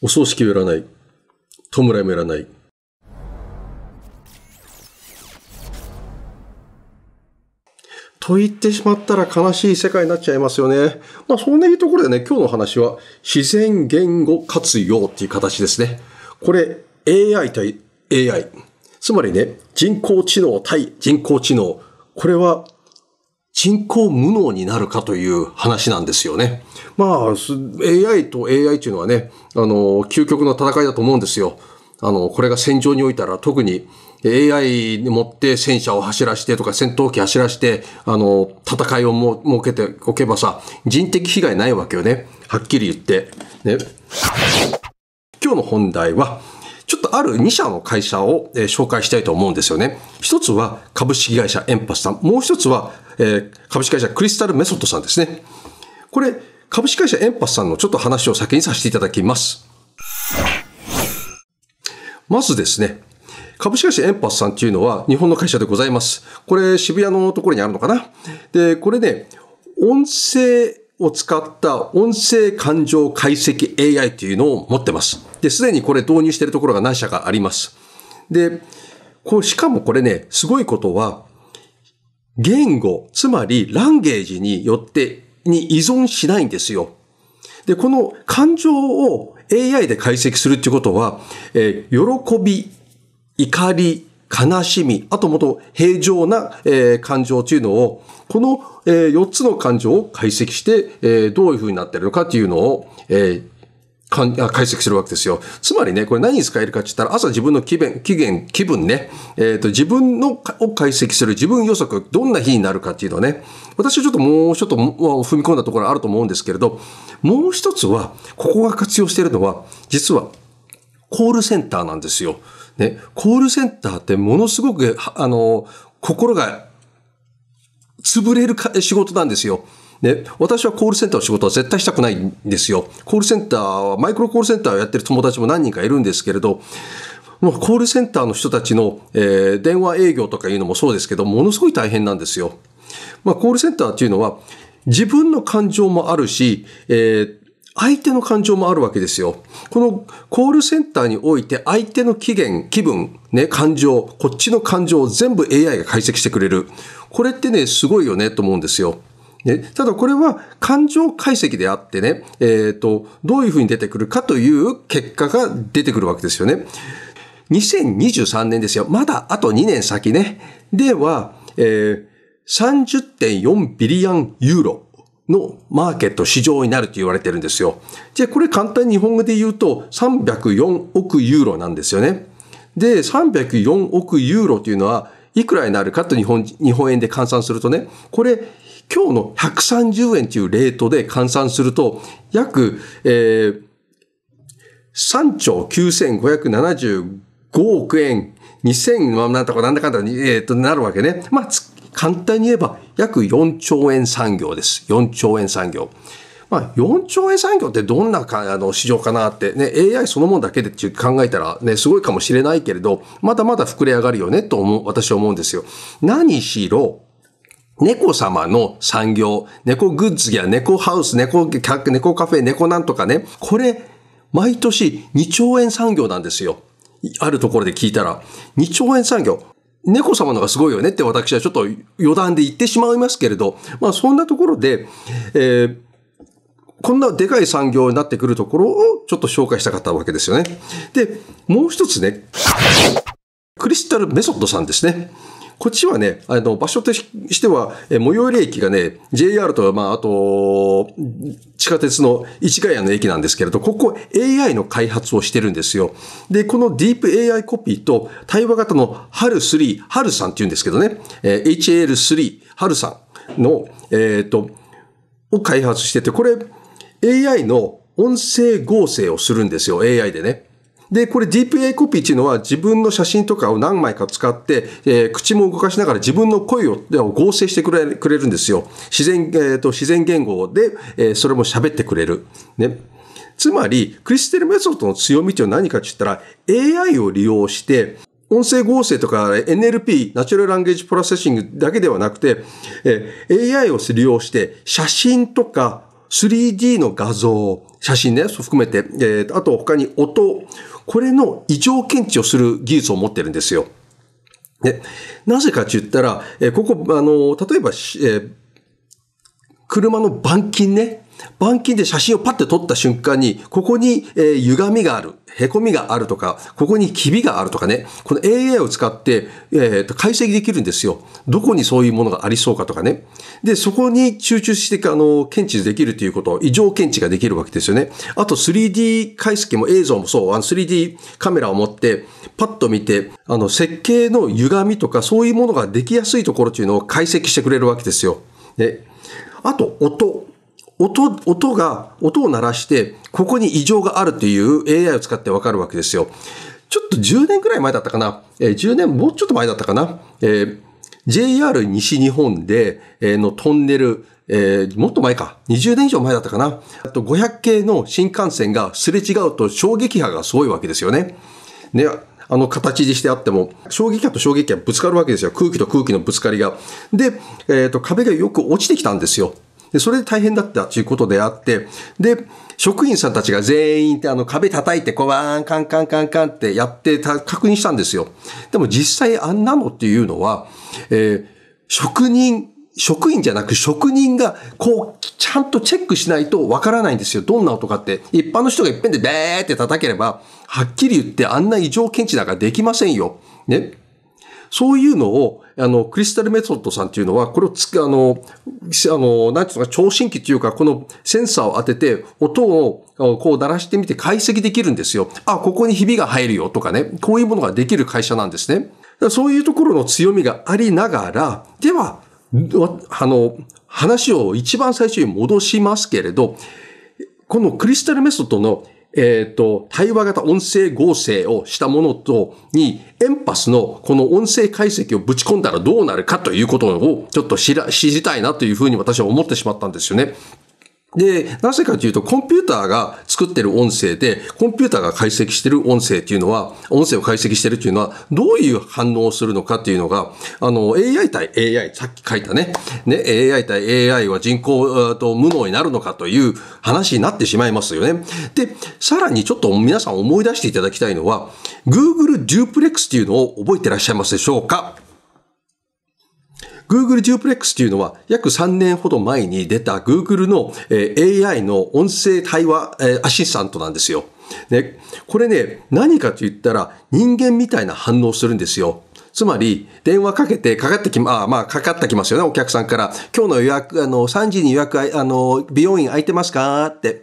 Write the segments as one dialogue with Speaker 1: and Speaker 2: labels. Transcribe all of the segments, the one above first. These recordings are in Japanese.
Speaker 1: お葬式を占い、弔いも占い。と言ってしまったら悲しい世界になっちゃいますよね。まあ、そんなところでね、今日の話は自然言語活用っていう形ですね。これ AI 対 AI。つまりね、人工知能対人工知能。これは人工無能になるかという話なんですよね。まあ、AI と AI というのはね、あの、究極の戦いだと思うんですよ。あの、これが戦場においたら特に AI に持って戦車を走らしてとか戦闘機走らして、あの、戦いをも設けておけばさ、人的被害ないわけよね。はっきり言って。ね。今日の本題は、ちょっとある2社の会社を、紹介したいと思うんですよね。一つは株式会社エンパスさん。もう一つはえ株式会社クリスタルメソッドさんですね。これ、株式会社エンパスさんのちょっと話を先にさせていただきます。まずですね、株式会社エンパスさんっていうのは日本の会社でございます。これ渋谷のところにあるのかなで、これね、音声を使った音声感情解析 AI というのを持ってます。で、すでにこれ導入しているところが何社かあります。で、こうしかもこれね、すごいことは、言語、つまりランゲージによって、に依存しないんですよ。で、この感情を AI で解析するっていうことは、えー、喜び、怒り、悲しみ、あともと平常な、えー、感情というのを、この、えー、4つの感情を解析して、えー、どういうふうになってるのかというのを、えー、かん解析するわけですよ。つまりね、これ何に使えるかって言ったら、朝自分の気分、気分、気分ね、えっ、ー、と、自分のを解析する自分予測、どんな日になるかっていうのね、私はちょっともうちょっと踏み込んだところあると思うんですけれど、もう一つは、ここが活用しているのは、実は、コールセンターなんですよ。ね、コールセンターってものすごく、あの、心が潰れる仕事なんですよ。で、私はコールセンターの仕事は絶対したくないんですよ。コールセンターは、マイクロコールセンターをやってる友達も何人かいるんですけれど、もうコールセンターの人たちの、えー、電話営業とかいうのもそうですけど、ものすごい大変なんですよ。まあ、コールセンターっていうのは、自分の感情もあるし、えー、相手の感情もあるわけですよ。このコールセンターにおいて相手の期限、気分、ね、感情、こっちの感情を全部 AI が解析してくれる。これってね、すごいよねと思うんですよ。ね、ただこれは感情解析であってね、えーと、どういうふうに出てくるかという結果が出てくるわけですよね。2023年ですよ。まだあと2年先ね。では、えー、30.4ビリアンユーロのマーケット市場になると言われてるんですよ。じゃあこれ簡単に日本語で言うと304億ユーロなんですよね。で、304億ユーロというのは、いくらになるかと日本、日本円で換算するとね、これ今日の130円というレートで換算すると、約、えー、3兆9575億円、2000、まあ、なんとかなんだかんだに、えー、となるわけね。まあ、簡単に言えば約4兆円産業です。4兆円産業。まあ、4兆円産業ってどんなかあの市場かなって、ね、AI そのものだけで考えたら、ね、すごいかもしれないけれど、まだまだ膨れ上がるよねと思う、私は思うんですよ。何しろ、猫様の産業、猫グッズや猫ハウス、猫猫カフェ、猫なんとかね、これ、毎年2兆円産業なんですよ。あるところで聞いたら、2兆円産業。猫様のがすごいよねって私はちょっと余談で言ってしまいますけれど、まあそんなところで、えー、こんなでかい産業になってくるところをちょっと紹介したかったわけですよね。で、もう一つね、クリスタルメソッドさんですね。こっちはね、あの、場所としては、え、最寄り駅がね、JR と、まあ、あと、地下鉄の市ヶ谷の駅なんですけれど、ここ AI の開発をしてるんですよ。で、このディープ AI コピーと対話型のハル3、ハルさんって言うんですけどね、えー、HL3、ハルさんの、えっ、ー、と、を開発してて、これ AI の音声合成をするんですよ、AI でね。で、これ d p a コピーっていうのは自分の写真とかを何枚か使って、えー、口も動かしながら自分の声を合成してくれくれるんですよ。自然、えーと、自然言語で、えー、それも喋ってくれる。ね。つまり、クリステルメソッドの強みっていうのは何かって言ったら、AI を利用して、音声合成とか NLP、ナチュラルランゲージプロセッシングだけではなくて、えー、AI を利用して写真とか 3D の画像、写真ね、含めて、えー、あと他に音、これの異常検知をする技術を持ってるんですよ。ね、なぜかって言ったら、えー、ここ、あの、例えば、えー、車の板金ね、板金で写真をパッて撮った瞬間に、ここに、えー、歪みがある、凹みがあるとか、ここにキビがあるとかね、この AI を使って、えー、と解析できるんですよ。どこにそういうものがありそうかとかね。で、そこに集中して、あの、検知できるということ、異常検知ができるわけですよね。あと 3D 解析も映像もそう、あの 3D カメラを持って、パッと見て、あの、設計の歪みとか、そういうものができやすいところというのを解析してくれるわけですよ。ね。あと、音。音、音が、音を鳴らして、ここに異常があるっていう AI を使ってわかるわけですよ。ちょっと10年くらい前だったかな。えー、10年、もうちょっと前だったかな。えー、JR 西日本で、えー、のトンネル、えー、もっと前か。20年以上前だったかな。あと500系の新幹線がすれ違うと衝撃波がすごいわけですよね。ね、あの形にしてあっても、衝撃波と衝撃波ぶつかるわけですよ。空気と空気のぶつかりが。で、えっ、ー、と、壁がよく落ちてきたんですよ。で、それで大変だったということであって、で、職員さんたちが全員ってあの壁叩いて、こう、わーん、カンカンカンカンってやって確認したんですよ。でも実際あんなのっていうのは、えー、職人、職員じゃなく職人がこうちゃんとチェックしないとわからないんですよ。どんな音かって。一般の人がいっぺんでベーって叩ければ、はっきり言ってあんな異常検知なんかできませんよ。ね。そういうのを、あの、クリスタルメソッドさんっていうのは、これをつあの、あの、なんていうか、聴診器っていうか、このセンサーを当てて、音をこう鳴らしてみて解析できるんですよ。あ、ここにひびが入るよとかね、こういうものができる会社なんですね。そういうところの強みがありながら、では、あの、話を一番最初に戻しますけれど、このクリスタルメソッドのえっ、ー、と、対話型音声合成をしたものと、に、エンパスのこの音声解析をぶち込んだらどうなるかということをちょっと知ら、知りたいなというふうに私は思ってしまったんですよね。で、なぜかというと、コンピューターが作ってる音声で、コンピューターが解析してる音声っていうのは、音声を解析してるっていうのは、どういう反応をするのかっていうのが、あの、AI 対 AI、さっき書いたね、ね、AI 対 AI は人工と無能になるのかという話になってしまいますよね。で、さらにちょっと皆さん思い出していただきたいのは、Google Duplex っていうのを覚えてらっしゃいますでしょうか Google Duplex というのは約3年ほど前に出た Google の AI の音声対話アシスタントなんですよ。ね、これね、何かと言ったら人間みたいな反応するんですよ。つまり、電話かけて、かかってきま、あまあ、かかってきますよね、お客さんから。今日の予約、あの、3時に予約、あの、美容院空いてますかって。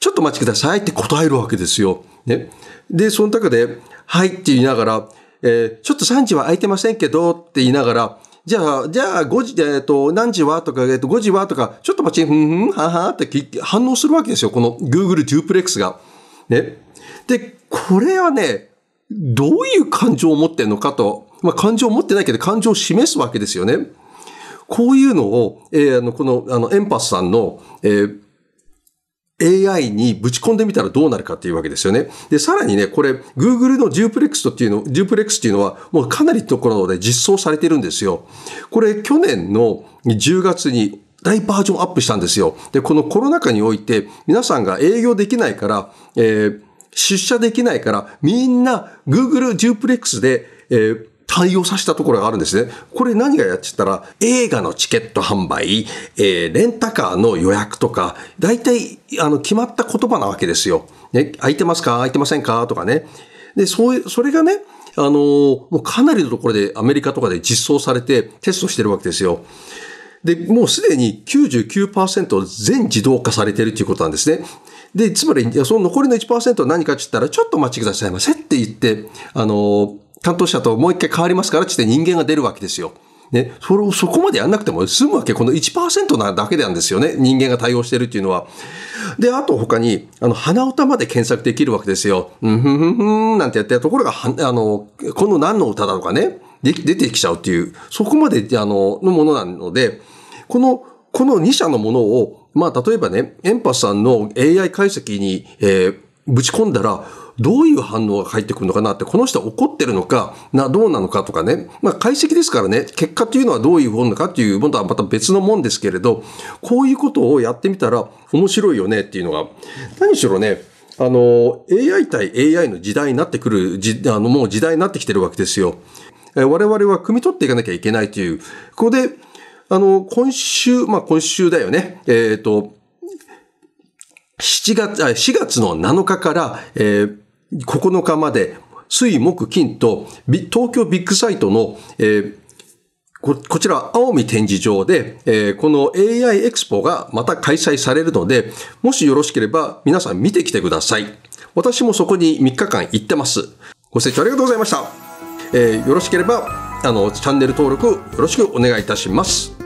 Speaker 1: ちょっとお待ちくださいって答えるわけですよ。ね。で、その中で、はいって言いながら、えー、ちょっと3時は空いてませんけどって言いながら、じゃあ、じゃあ、5時、えっ、ー、と、何時はとか、えっ、ー、と、5時はとか、ちょっと待ち、ふんふん、ははって反応するわけですよ。この Google デュープレックスが。ね。で、これはね、どういう感情を持ってんのかと、まあ、感情を持ってないけど、感情を示すわけですよね。こういうのを、えー、あの、この、あの、エンパスさんの、えー、AI にぶち込んでみたらどうなるかっていうわけですよね。で、さらにね、これ、Google のジュープレックスっていうの、Duplex っていうのは、もうかなりところで実装されてるんですよ。これ、去年の10月に大バージョンアップしたんですよ。で、このコロナ禍において、皆さんが営業できないから、えー、出社できないから、みんな Google ジュープレックスで、えー対応させたところがあるんですね。これ何がやっちゃったら、映画のチケット販売、えー、レンタカーの予約とか、大体、あの、決まった言葉なわけですよ。ね、空いてますか空いてませんかとかね。で、そういう、それがね、あのー、もうかなりのところでアメリカとかで実装されてテストしてるわけですよ。で、もうすでに99%全自動化されてるということなんですね。で、つまり、その残りの1%は何かって言ったら、ちょっとお待ちくださいませって言って、あのー担当者ともう一回変わりますからってって人間が出るわけですよ。ね、それをそこまでやんなくても済むわけ、この1%なだけなんですよね。人間が対応してるっていうのは。で、あと他に、あの、鼻歌まで検索できるわけですよ。うんふんふんふんなんてやってるところが、あの、この何の歌だとかね、で出てきちゃうっていう、そこまで、あの、のものなので、この、この2社のものを、まあ、例えばね、エンパスさんの AI 解析に、えー、ぶち込んだら、どういう反応が返ってくるのかなって、この人は怒ってるのか、な、どうなのかとかね。まあ、解析ですからね、結果というのはどういうものかっていうものはまた別のもんですけれど、こういうことをやってみたら面白いよねっていうのが、何しろね、あの、AI 対 AI の時代になってくる、じあの、もう時代になってきてるわけですよ。え我々は汲み取っていかなきゃいけないという。ここで、あの、今週、まあ、今週だよね。えっ、ー、と、7月、あ4月の7日から、えー9日まで、水、木、金と、東京ビッグサイトの、えーここちら、青海展示場で、えー、この AI エクスポがまた開催されるので、もしよろしければ皆さん見てきてください。私もそこに3日間行ってます。ご清聴ありがとうございました。えー、よろしければ、あの、チャンネル登録よろしくお願いいたします。